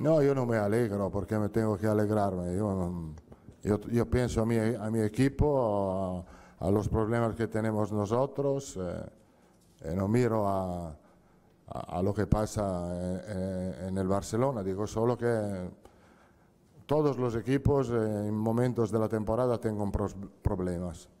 No, yo no me alegro porque me tengo que alegrarme. Yo, pienso a mi, equipo, a, los problemas que tenemos nosotros, eh, eh, no miro a, lo que pasa eh, en, el Barcelona. Digo solo que todos los equipos en momentos de la temporada tienen problemas.